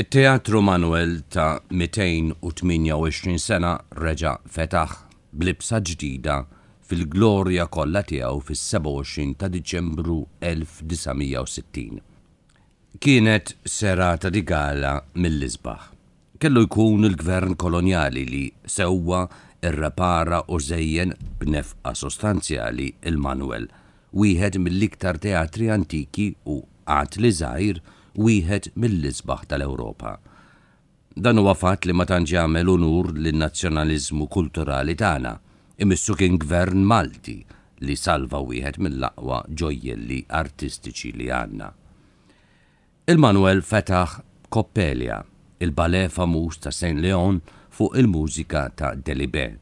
Il-Teatru Manuel ta' 228 sena reġa fetaħ blibsa ġdida fil-glorja kollha tiegħu fis-27 ta' Diċembru 1960. Kienet serata di gala mill-isbaħ. Kellu jkun il-gvern koloniali li sewwa ir-repara u żejjen b'nefqa sostanzjali il-Manuel, wieħed mill-iktar teatri antiki u għat li żgħir wieħed mill-isbaħ tal-Ewropa. Dan huwa fatt li ma tantx jagħmel unur lin-nazzjonaliżmu kulturali tagħna, imissu kien gvern Malti li salva wieħed mill-aqwa ġojjelli artistiċi li għandna. Il-Manuel fetaħ Koppelia, il ballet famuż ta' Saint Leon fuq il-mużika ta' Delibé.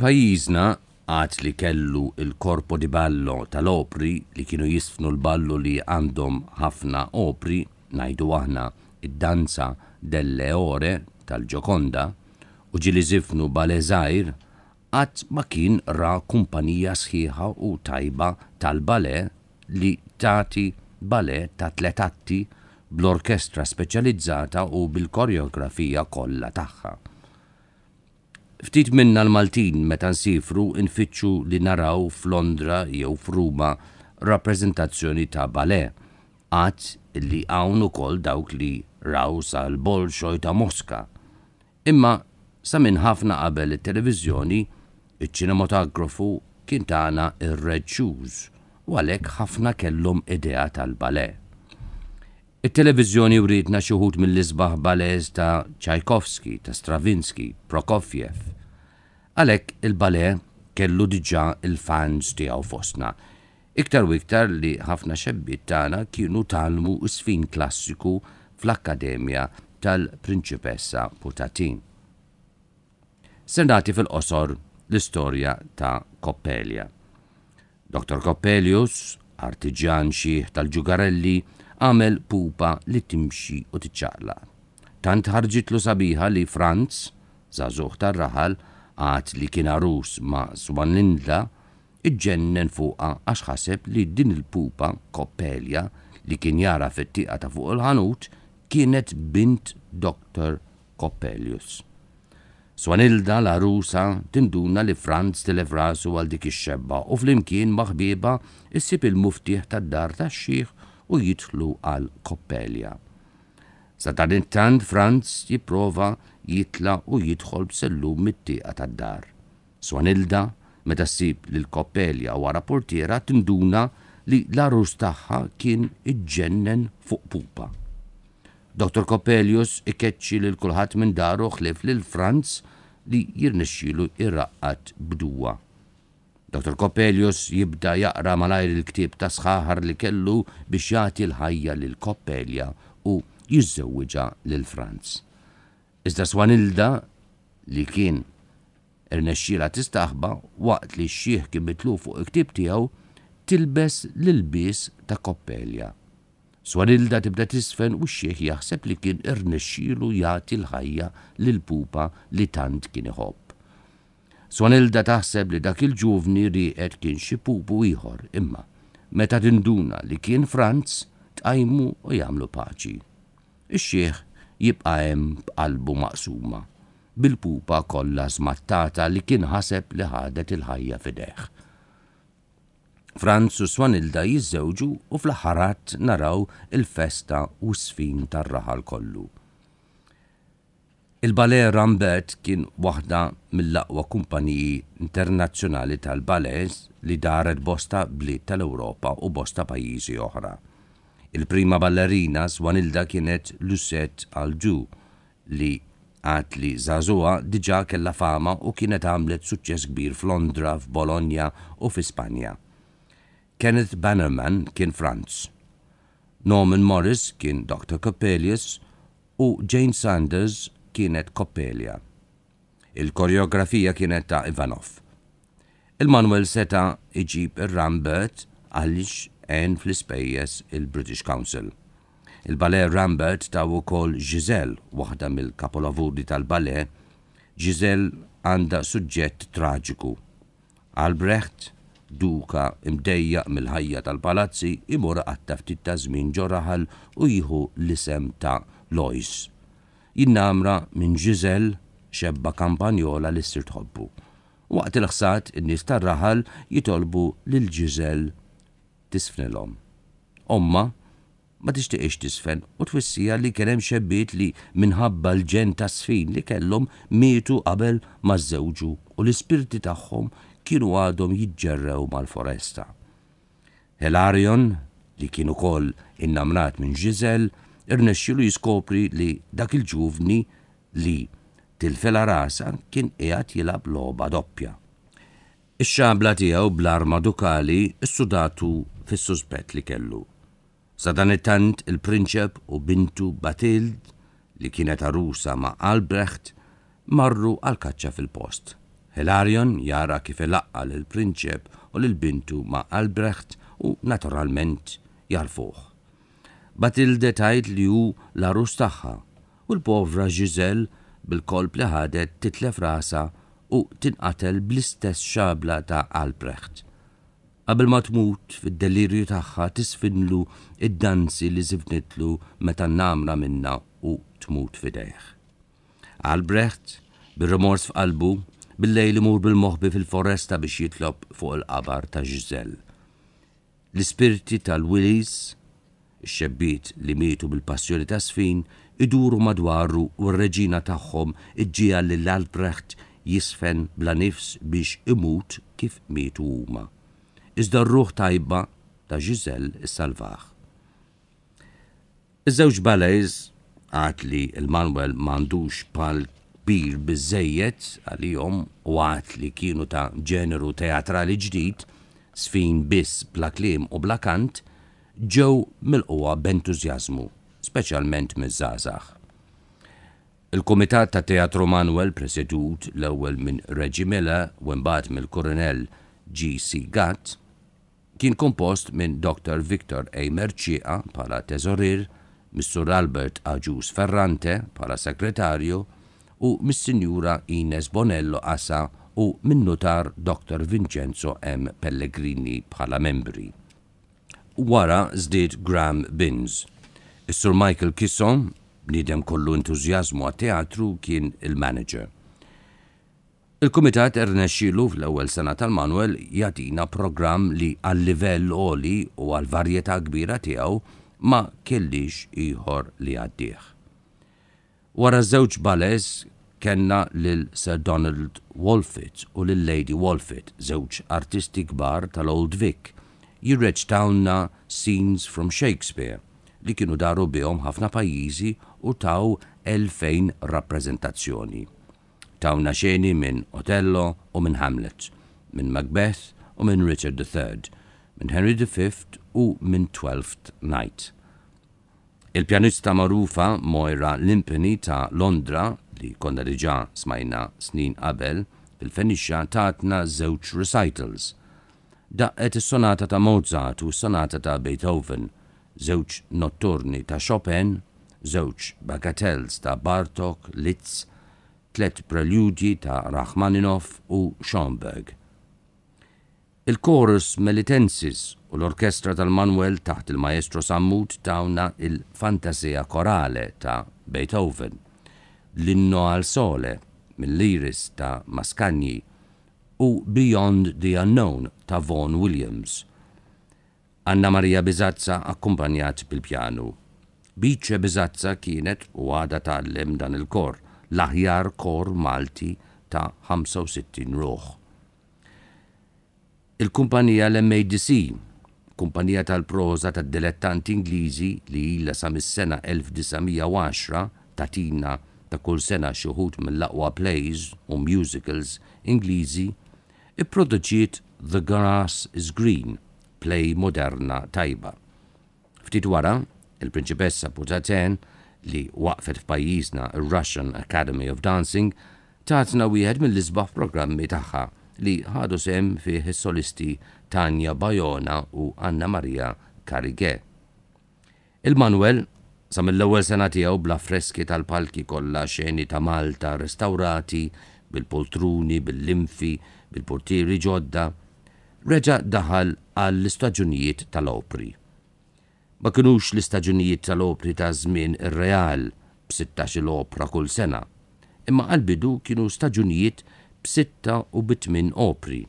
Pajjiżna għat li kellu il-korpo di ballo tal-opri li kienu jisfnu l-ballo li għandhom ħafna opri, najdu aħna id-danza delle ore tal-ġokonda, u ġili zifnu balezajr, għat ma kien ra kumpanija sħiħa u tajba tal-bale li tati bale ta' tletatti bl-orkestra speċjalizzata u bil-koreografija kollha tagħha. Ftit minna l-Maltin meta nsifru nfittxu li naraw f'Londra jew f'Ruma rappreżentazzjoni ta' bale, għat li hawn ukoll dawk li raw sal-Bolxoj ta' Moska. Imma sa minn ħafna qabel it-televiżjoni, iċ-ċinematografu kien tagħna ir-Red Shoes u għalhekk ħafna kellhom idea tal-bale. It-televiżjoni wrietna xi wħud mill-isbaħ balez ta' Tchaikovsky, ta' Stravinsky, Prokofjev, Għalek il-bale kellu diġa il-fans tiegħu fostna. Iktar u iktar li ħafna xebbit tagħna kienu talmu sfin klassiku fl-Akkademja tal-Prinċipessa Putatin. Sendati fil-qosor l-istorja ta' Koppelia. Dr. Coppelius, artiġjan xieħ tal-ġugarelli, għamel pupa li timxi u tiċċarla. Tant ħarġitlu sabiħa li Franz, zazuħ tar-raħal, għat li kien arus ma' Subanlinda, iġġennen fuqa għax ħaseb li din il-pupa koppelja li kien jara fit-tiqa ta' fuq il-ħanut kienet bint Dr. Coppelius. Swanilda la rusa tinduna li Franz telefrasu għal dik ix-xebba u flimkien maħbiba issib il-muftiħ tad-dar ta' xieħ u jitlu għal Koppelja. Sa dan intant Franz jipprova jitla u jidħol b'sellum mit-tieqa tad-dar. Swanilda, meta ssib lil koppelja wara portiera tinduna li l-arus tagħha kien iġġennen fuq pupa. Dr. Coppelius ikeċċi lil kulħadd minn daru ħlif lil Franz li jirnexxielu irraqqat bduwa. Dr. Coppelius jibda jaqra malajr il-ktib ta' sħaħar li kellu biex jagħti l-ħajja lil Koppelja u jiżewwiġa lil Franz. Iżda Swanilda li kien irnexxila tistaħba waqt li xieħ kien bitlu fuq iktib tiegħu tilbes l bis ta' koppelja. Swanilda tibda tisfen u xieħ jaħseb li kien irnexxilu jagħti l-ħajja lil pupa li tant kien iħobb. Swanilda taħseb li dak il-ġuvni riqed kien xi pupu ieħor imma meta tinduna li kien Franz tqajmu u jagħmlu paċi. Ix-xieħ jibqa' hemm qalbu maqsuma bil-pupa kollha smattata li kien ħaseb li ħadet il-ħajja fideħ. Franz u Swanilda jiżżewġu u fl-ħarat naraw il-festa u sfin tar-raħal kollu. Il-Ballet Rambert kien waħda mill-aqwa kumpaniji internazzjonali tal-ballets li daret bosta bliet tal-Ewropa u bosta pajjiżi oħra. Il-prima ballerina Swanilda kienet Lucette Aldu. li għat li Zazua diġa kella fama u kienet għamlet suċċess kbir f'Londra, f'Bologna u f'Ispanja. Kenneth Bannerman kien Franz. Norman Morris kien Dr. Coppelius u Jane Sanders kienet Coppelia. Il-koreografija kienet ta' Ivanov. Il-Manuel seta iġib ir-Rambert għalix en fl-ispejjeż il-British Council. Il-Ballet Rambert taw ukoll Giselle, waħda mill-kapolavuri tal-ballet, Giselle għanda suġġett traġiku. Albrecht, duka imdejja mill-ħajja tal-palazzi, imur għatta ta' żmien ġoraħal u jieħu l-isem ta' Lois. Jinnamra minn Giselle xebba kampanjola li s-sir tħobbu. Waqt il-ħsat, n-nis tar-raħal jitolbu l Giselle tisfnilhom. Omma ma tixtieqx tisfen u twissija li kien hemm li minħabba l-ġen ta' sfin li kellhom mietu qabel ma żewġu u l-ispirti tagħhom kienu għadhom jiġġerrew mal-foresta. Helarion, li kienu kol innamrat minn Ġizel, irnexxilu jiskopri li dak il-ġuvni li tilfela rasa kien qiegħed jilab loba doppja. Ix-xabla tiegħu bl-arma dukali sudatu fis-suspett li kellu. Sa dan it-tant il-prinċep u bintu Batild li kienet arusa ma' Albrecht marru għal kaċċa fil-post. Hilarion jara kif laqqa l prinċep u lil bintu ma' Albrecht u naturalment jarfuħ. Batilde tajt li hu l-arus tagħha u l-povra Giselle bil-kolb li ħadet titlef rasa u tinqatel bl-istess xabla ta' Albrecht. Qabel ma tmut fid-delirju tagħha tisfinlu id-danzi li żibnitlu meta namra minna u tmut fidejh. Albrecht, bir-remors f'qalbu, bil-lejl imur bil-moħbi fil-foresta biex jitlob fuq il-qabar ta' Giselle. L-ispirti tal-Willis, xebbit li mietu bil-passjoni ta' sfin, iduru madwaru u r-reġina tagħhom iġġija li l-Albrecht jisfen bla nifs biex imut kif mietu huma iżda r-ruħ tajba ta' Giselle is-salvaħ. Iż-żewġ balejz għat li il-Manuel mandux pal kbir bizzejiet għal-jom u għat li kienu ta' ġeneru teatrali ġdid, sfin biss bla klim u bla kant, ġew mil qwa b'entużjażmu, speċjalment miż-żazax. Il-Kumitat ta' Teatru Manuel presedut l-ewwel minn Reġimela u mbagħad mill-Koronel G.C. Gatt kien kompost minn Dr. Victor A. Merċiqa pala teżorir, Mr. Albert Aġus Ferrante pala segretarju u Miss-Sinjura Ines Bonello Asa u minn notar Dr. Vincenzo M. Pellegrini pala membri. Wara zdid Graham Binz. is Michael Kisson, nidem kollu entuzjazmu għat-teatru, kien il-manager. Il-Kumitat ernexilu fl-ewwel sena tal-Manwel jatina programm li għal livell oli u għal varjetà kbira tiegħu ma kellix ieħor li għaddieħ. Wara żewġ bales kenna lil Sir Donald Wolfit u lil Lady Wolfit, żewġ artisti kbar tal-Old Vic, jirreċtawna Scenes from Shakespeare li kienu daru bihom ħafna pajjiżi u taw elfejn rappreżentazzjoni tawna xeni minn Otello u minn Hamlet, minn Macbeth u minn Richard III, minn Henry V u minn Twelfth Night. Il-pjanista marufa Moira Limpini ta' Londra li konna diġa smajna snin qabel fil-Fenixa tatna żewġ recitals. Daqqet is-sonata ta' Mozart u s-sonata ta' Beethoven, żewġ notturni ta' Chopin, żewġ bagatels ta' Bartok, Litz, tlet preludji ta' Rachmaninoff u Schomburg. Il-chorus Melitensis u l-orkestra tal-Manuel taħt il-maestro Sammut tawna il fantasia korale ta' Beethoven, l-inno għal sole mill-liris ta' Mascagni u Beyond the Unknown ta' Vaughan Williams. Anna Maria Bizazza akkumpanjat bil-pjanu. Bice Bizazza kienet u għada tal-lem dan il-kor – l-aħjar kor Malti ta' 65 ruħ. Il-kumpanija l-MADC, kumpanija tal-proza tad-dilettanti Ingliżi li illa sa mis-sena 1910 tatina ta' kull sena xuħut mill-laqwa plays u musicals Ingliżi, i-produġiet The Grass is Green, play moderna tajba. Ftit wara, il-Prinċipessa Putaten li waqfet f'pajjiżna ir-Russian Academy of Dancing tatna wieħed mill-isbaħ programmi tagħha li ħadu sem fih is-solisti Tanja Bajona u Anna Maria Karige. Il-Manuel sa mill-ewwel sena tiegħu bla freski tal-palki kollha xeni ta' Malta restaurati bil-poltruni, bil-limfi, bil-portieri ġodda, reġa daħal għall-istaġunijiet tal-opri ma kinux l-istaġunijiet tal-opri ta' żmien ir-real b-16 l-opra kull sena, imma għalbidu kienu staġunijiet b-6 u b-8 opri.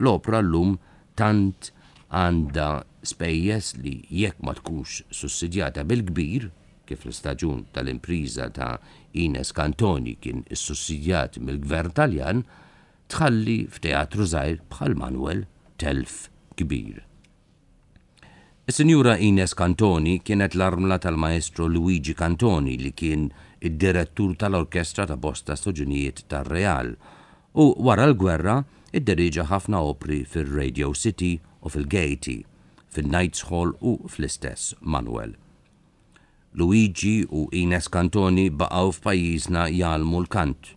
L-opra l-lum tant għanda spejjes li jekk ma tkunx sussidjata bil-kbir, kif l-istaġun tal-impriża ta' Ines Cantoni kien s sussidjat mill-gvern taljan, tħalli f'teatru zaħir bħal Manuel telf kbir. Sinjura Ines Cantoni kienet l-armla tal-maestro Luigi Cantoni li kien id-direttur tal-orkestra ta' bosta soġunijiet tal-Real u wara l-gwerra id-deriġa ħafna opri fil-Radio City u fil gaiti fil-Nights Hall u fl-istess Manuel. Luigi u Ines Cantoni baqaw f'pajjiżna jalmu l-kant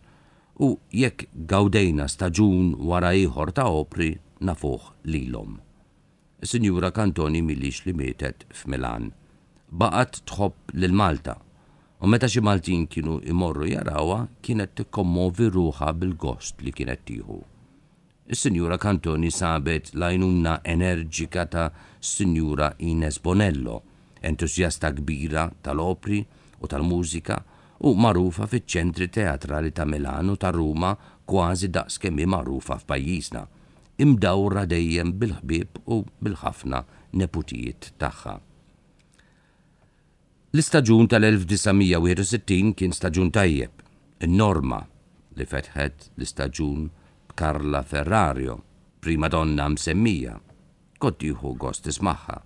u jekk gawdejna staġun wara ieħor ta' opri nafuħ lilhom. Sinjura Kantoni milix li mietet f'Milan. Baqat tħobb lil Malta u meta xi Maltin kienu imorru jarawa kienet tikkommovi ruħa bil-gost li kienet tieħu. Is-Sinjura Kantoni sabet lajnuna enerġika ta' Sinjura Ines Bonello, entuzjasta kbira tal-opri u tal-mużika u marufa fiċ-ċentri teatrali ta' Milano ta' Ruma kważi daqs kemmi marufa f'pajjiżna imdawra dejjem bil-ħbib u bil-ħafna neputijiet tagħha. L-istaġun tal 1960 kien staġun tajjeb, in-norma li fetħet l-istaġun Karla Ferrario, prima donna msemmija, kottiħu gost ismaħħa.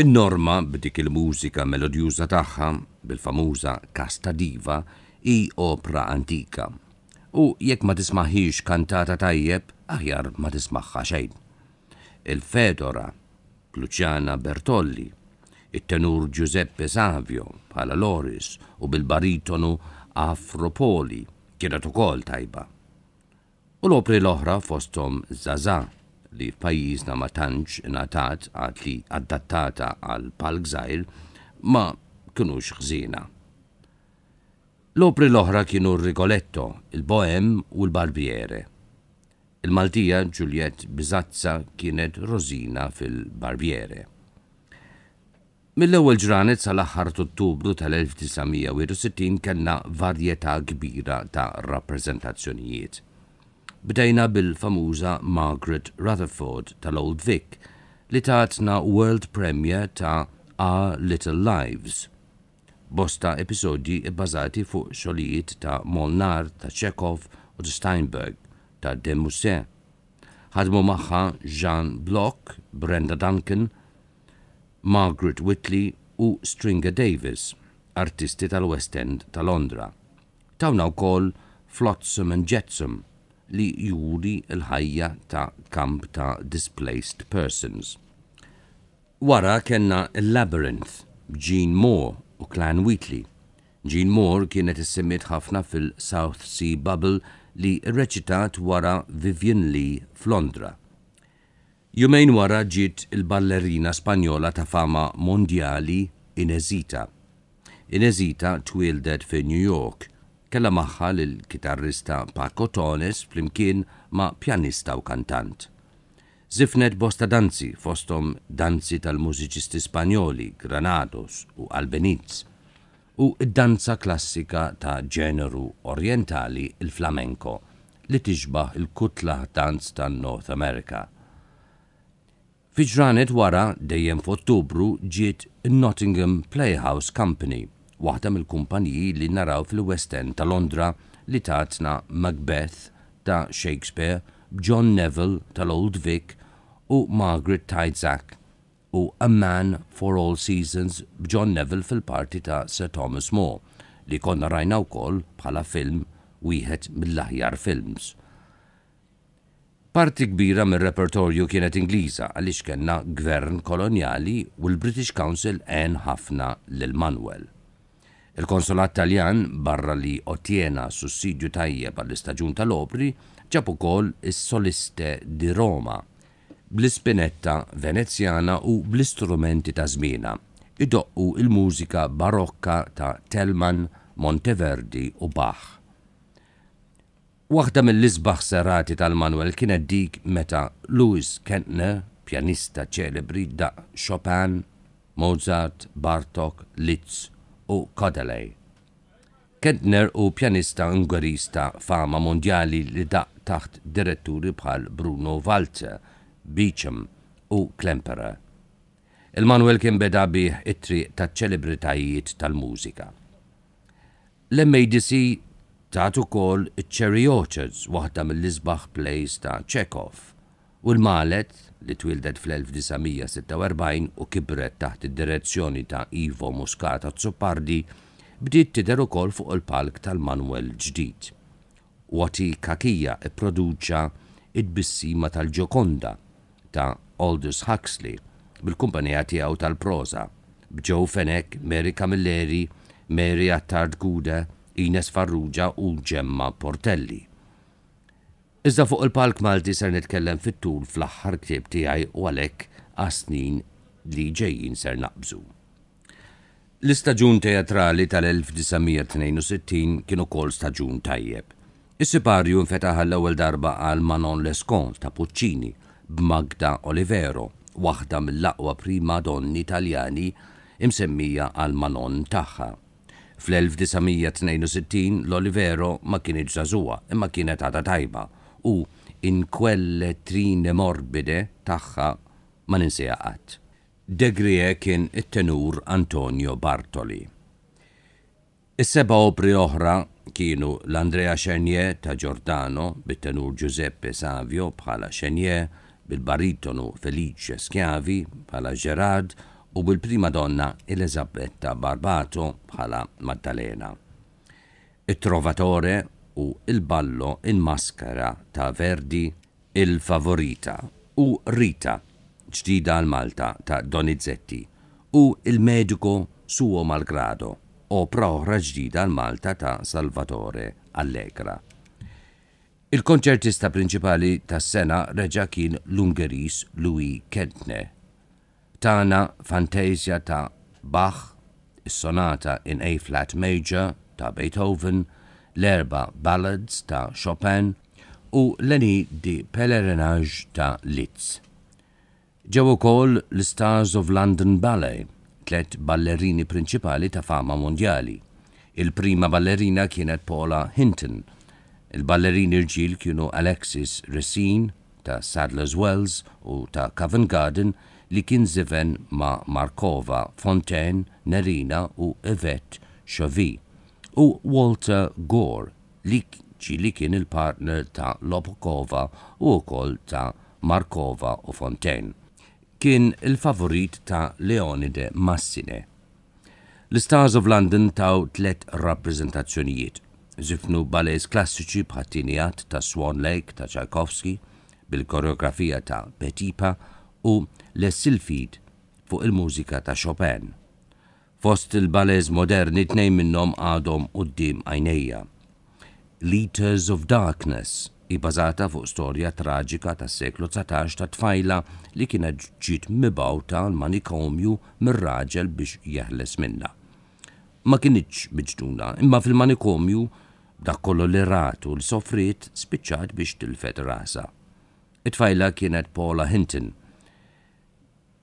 In-norma b'dik il-mużika melodjuża tagħha bil-famuża Kasta Diva i opra antika. U jekk ma tismaħiex kantata tajjeb, aħjar ma tismaħħa xejn. Il-Fedora, Luciana Bertolli, it-tenur Giuseppe Savio bħala Loris u bil-baritonu Afropoli kienet ukoll tajba. U l-opri l-oħra fostom Zaza li f'pajjiżna ma tantx natat għad li adattata għal palgżajr ma kinux ħżina. L-opri l-oħra kienu Rigoletto, il-Boem u l-Barbiere. Il-Maltija Ġuljet Bizazza kienet Rosina fil-Barbiere. Mill-ewwel ġranet sal-aħħar Ottubru tal-1961 kellna varjetà kbira ta' rappreżentazzjonijiet. Bdejna bil-famuża Margaret Rutherford tal-Old Vic li tatna World Premier ta' Our Little Lives. Bosta episodji bbażati fuq xogħlijiet ta' Molnar, ta' Chekhov u ta' Steinberg ta' De Demuse. Ħadmu magħha Jean Block, Brenda Duncan, Margaret Whitley u Stringer Davis, artisti tal-West End ta' Londra. Tawna wkoll Flotsam and Jetsam li juri l-ħajja ta' kamp ta' displaced persons. Wara kenna Labyrinth, Jean Moore u Clan Wheatley. Jean Moore kienet issemmit ħafna fil-South Sea Bubble li reċitat wara Vivian Lee f'Londra. Jumejn wara ġiet il-ballerina Spanjola ta' fama mondjali Inezita. Inezita twildet fi New York, kella maħħa l-kitarrista Paco Tones flimkien ma' pjanista u kantant. Zifnet bosta danzi fostom danzi tal-mużiċisti Spanjoli, Granados u Albeniz u danza klassika ta' ġeneru orientali il flamenko li tiġbaħ il-kutla danz ta' North America. Fiġranet wara dejjem f'Ottubru ġiet Nottingham Playhouse Company, waħda mill-kumpaniji li naraw fil-West End ta' Londra li tatna Macbeth ta' Shakespeare, John Neville tal-Old Vic u Margaret Tyzak u A Man for All Seasons b'John Neville fil-parti ta' Sir Thomas More li konna rajna wkoll bħala film wieħed mill-aħjar films. Parti kbira mir repertorju kienet Ingliża għaliex kellna gvern koloniali u l-British Council għen ħafna lil Manuel. Il-konsulat Taljan barra li ottiena sussidju tajjeb għall-istaġun tal-opri ġab ukoll is-soliste di Roma – bl-ispinetta venezjana u bl-istrumenti ta' zmina. Idoqqu il-mużika barokka ta' Telman, Monteverdi u Bach. Waħda mill-isbaħ serati tal-Manuel kienet dik meta Louis Kentner, pjanista ċelebri da' Chopin, Mozart, Bartok, Litz u Kodalej. Kentner u pjanista Ungarista fama mondjali li da' taħt diretturi bħal Bruno Walter – Beecham u Klempera. Il-Manuel kien beda bi it-triq ta' ċelebritajiet tal-mużika. L-MADC tagħtu ukoll Cherry Orchards waħda mill-isbaħ plays ta' Chekhov u l-Malet li twildet fl-1946 u kibret taħt id-direzzjoni ta' Ivo Muscata Zuppardi bdiet tidher ukoll fuq il-palk tal-Manuel ġdid. Wati Kakija i-produċa id-bissima tal-Ġokonda ta' Aldous Huxley bil-kumpanija tiegħu tal-proza b'Joe Fenek, Mary Camilleri, Mary Attard Guda, Ines Farrugia u Gemma Portelli. Iżda fuq il-palk Malti ser nitkellem fit-tul fl-aħħar ktieb tiegħi u għalhekk għasnin li ġejjin ser naqbżu. L-istaġun teatrali tal-1962 kienu kol staġun tajjeb. is sipariu infetaħ l-ewwel darba għal Manon Lescon ta' Puccini – b'Magda Olivero, waħda mill-aqwa prima donni Italjani imsemmija għal manon tagħha. Fl-1962 l-Olivero ma kienet ġażuwa imma kienet għada tajba u in kwelle trine morbide tagħha ma ninsija Degrie kien it-tenur Antonio Bartoli. Is-seba opri oħra kienu l-Andrea Xenje ta' Giordano bit-tenur Giuseppe Savio bħala Xenje, bil-baritonu Felice Schiavi bħala Gerard u bil-prima donna Elisabetta Barbato bħala Maddalena. Il-Trovatore u il-ballo in-maskara ta' Verdi il-favorita u Rita ġdida għal Malta ta' Donizetti u il-medico suo malgrado o proħra ġdida għal Malta ta' Salvatore Allegra. Il-konċertista prinċipali tas-sena reġa' kien l-Ungeris Louis Kentne. Tana Fantasia ta' Bach, is-sonata in A flat major ta' Beethoven, l-erba ballads ta' Chopin u l-eni di pelerinage ta' Litz. Ġewu ukoll l-Stars of London Ballet, tlet ballerini prinċipali ta' fama mondjali. Il-prima ballerina kienet Paula Hinton, Il-ballerini rġil kienu Alexis Racine ta' Sadler's Wells u ta' Covent Garden li kien ziven ma' Markova, Fontaine, Nerina u Yvette Chavi u Walter Gore li li kien il-partner ta' Lopokova u wkoll ta' Markova u Fontaine. Kien il-favorit ta' Leonide Massine. L-Stars of London taw tlet rappresentazzjonijiet – zifnu balez klassiċi bħattinijat ta' Swan Lake ta' Tchaikovsky bil-koreografija ta' Petipa u Les Silfid fuq il-mużika ta' Chopin. Fost il balez moderni tnejn minnhom għadhom d-dim għajnejja. Leaders of Darkness bazata fuq storja traġika ta' seklu 19 ta' tfajla li kienet ġiet mibawta l-manikomju mir-raġel biex jeħles minna. Ma kienieċ biġduna, imma fil-manikomju dak kollu li ratu l-sofrit spiċċat biex tilfet rasa. It-tfajla kienet Paula Hinton.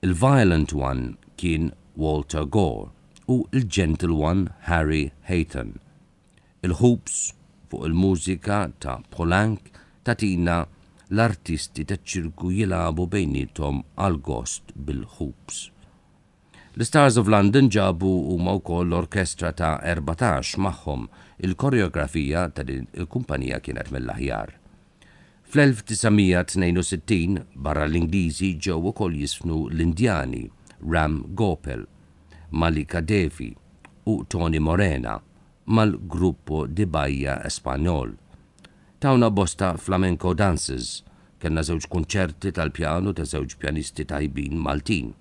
Il-violent one kien Walter Gore u il-gentle one Harry Hayton. Il-hoops fuq il-mużika ta' Polank tatina l-artisti ta' ċirku jilabu bejnietom għal-gost bil-hoops. L-Stars of London ġabu huma wkoll l-orkestra ta' 14 magħhom il-koreografija ta' din il-kumpanija kienet mill-aħjar. Fl-1962 barra l-Ingliżi ġew ukoll jisfnu l-Indjani Ram Gopel, Malika Devi u Tony Morena mal-gruppo Bajja Espanjol. Tawna bosta flamenco dances, kellna żewġ kunċerti tal pjano ta' żewġ pjanisti tajbin Maltin.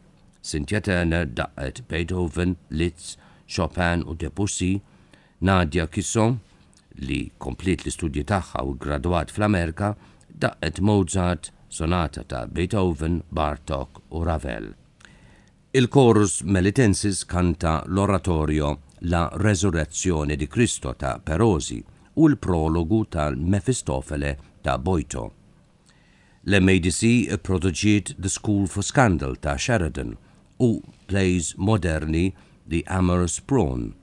Sintjetana daqqet Beethoven, Litz, Chopin u Debussy, Nadja Kisson, li komplit l-istudji tagħha u graduat fl-Amerika, daqqet Mozart, sonata ta' Beethoven, Bartok u Ravel. Il-korus Melitensis kanta l-oratorio La Resurrezzjoni di Cristo ta' Perosi u l-prologu tal-Mefistofele ta' Boito. L-MADC produġiet The School for Scandal ta' Sheridan – Who plays Moderni, The Amorous Prawn,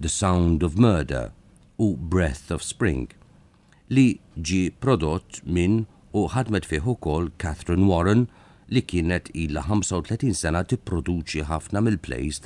The Sound of Murder, u Breath of Spring, li ġi prodott minn u ħadmet fih ukoll Catherine Warren li kienet ilha 35 sena tipproduċi ħafna mill-plays